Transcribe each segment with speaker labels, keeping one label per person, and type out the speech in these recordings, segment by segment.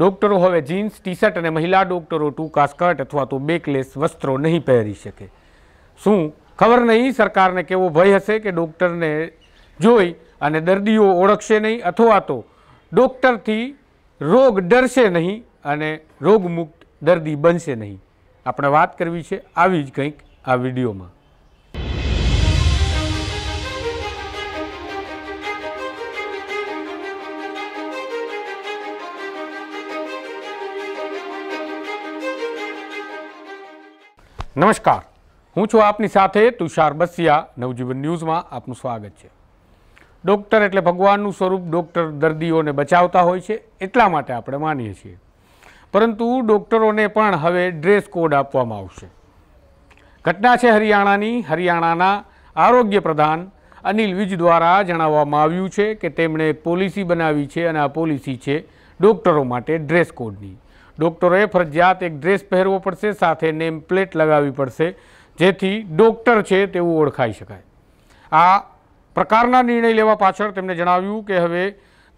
Speaker 1: ડોક્ટરો હવે jeans T shirt અને મહિલા ડોક્ટરો ટૂંકા સ્કર્ટ અથવા તો બેકલેસ વસ્ત્રો નહીં પહેરી શકે શું ખબર નહીં સરકારને કેવો ભય હશે કે ડૉક્ટરને જોઈ અને દર્દીઓ ઓળખશે નહીં અથવા તો ડૉક્ટરથી રોગ ડરશે નહીં અને રોગમુક્ત દર્દી બનશે નહીં આપણે વાત કરવી છે આવી જ કંઈક આ વિડીયોમાં નમસ્કાર હું છું આપની સાથે તુષાર બસિયા નવજીવન ન્યૂઝમાં આપનું સ્વાગત છે ડૉક્ટર એટલે ભગવાનનું સ્વરૂપ ડૉક્ટર દર્દીઓને બચાવતા હોય છે એટલા માટે આપણે માનીએ છીએ પરંતુ ડૉક્ટરોને પણ હવે ડ્રેસ કોડ આપવામાં આવશે ઘટના છે હરિયાણાની હરિયાણાના આરોગ્ય પ્રધાન અનિલ વિજ દ્વારા જણાવવામાં આવ્યું છે કે તેમણે એક પોલિસી બનાવી છે અને આ પોલિસી છે ડૉક્ટરો માટે ડ્રેસ કોડની ડૉક્ટરોએ ફરજિયાત એક ડ્રેસ પહેરવો પડશે સાથે નેમ પ્લેટ લગાવવી પડશે જેથી ડૉક્ટર છે તેવું ઓળખાઈ શકાય આ પ્રકારના નિર્ણય લેવા પાછળ તેમણે જણાવ્યું કે હવે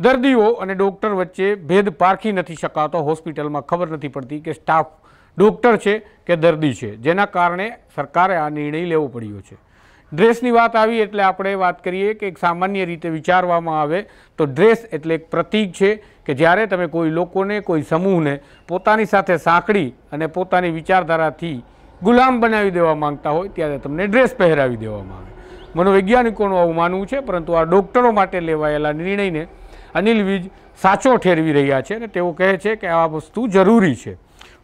Speaker 1: દર્દીઓ અને ડૉક્ટર વચ્ચે ભેદ પારખી નથી શકાતો હોસ્પિટલમાં ખબર નથી પડતી કે સ્ટાફ ડૉક્ટર છે કે દર્દી છે જેના કારણે સરકારે આ નિર્ણય લેવો પડ્યો છે ડ્રેસની વાત આવી એટલે આપણે વાત કરીએ કે એક સામાન્ય રીતે વિચારવામાં આવે તો ડ્રેસ એટલે એક પ્રતિક છે કે જ્યારે તમે કોઈ લોકોને કોઈ સમૂહને પોતાની સાથે સાંકળી અને પોતાની વિચારધારાથી ગુલામ બનાવી દેવા માંગતા હોય ત્યારે તમને ડ્રેસ પહેરાવી દેવામાં આવે મનોવૈજ્ઞાનિકોનું આવું માનવું છે પરંતુ આ ડૉક્ટરો માટે લેવાયેલા નિર્ણયને અનિલ વિજ સાચો ઠેરવી રહ્યા છે અને તેઓ કહે છે કે આ વસ્તુ જરૂરી છે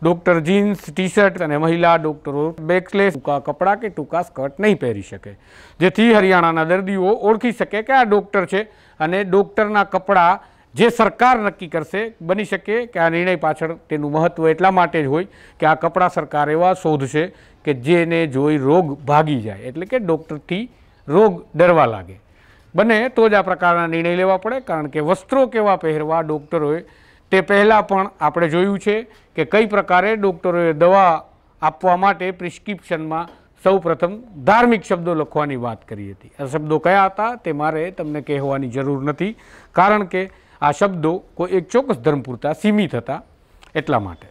Speaker 1: ડોક્ટર જીન્સ ટી શર્ટ અને મહિલા ડોક્ટરો બેકલેસ ટૂંકા કપડાં કે ટૂંકા સ્કર્ટ નહીં પહેરી શકે જેથી હરિયાણાના દર્દીઓ ઓળખી શકે કે આ ડોક્ટર છે અને ડોક્ટરના કપડાં જે સરકાર નક્કી કરશે બની શકે કે આ નિર્ણય પાછળ તેનું મહત્ત્વ એટલા માટે જ હોય કે આ કપડાં સરકાર એવા શોધશે કે જેને જોઈ રોગ ભાગી જાય એટલે કે ડૉક્ટરથી રોગ ડરવા લાગે બને તો જ આ પ્રકારના નિર્ણય લેવા પડે કારણ કે વસ્ત્રો કેવા પહેરવા ડોક્ટરોએ તે પહેલાં પણ આપણે જોયું છે કે કઈ પ્રકારે ડૉક્ટરોએ દવા આપવા માટે પ્રિસ્ક્રિપ્શનમાં સૌ પ્રથમ ધાર્મિક શબ્દો લખવાની વાત કરી હતી આ શબ્દો કયા હતા તે મારે તમને કહેવાની જરૂર નથી કારણ કે આ શબ્દો કોઈ એક ચોક્કસ ધર્મ પૂરતા સીમિત હતા એટલા માટે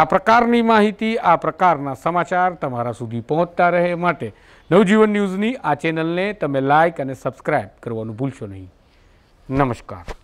Speaker 1: આ પ્રકારની માહિતી આ પ્રકારના સમાચાર તમારા સુધી પહોંચતા રહે માટે નવજીવન ન્યૂઝની આ ચેનલને તમે લાઇક અને સબસ્ક્રાઈબ કરવાનું ભૂલશો નહીં નમસ્કાર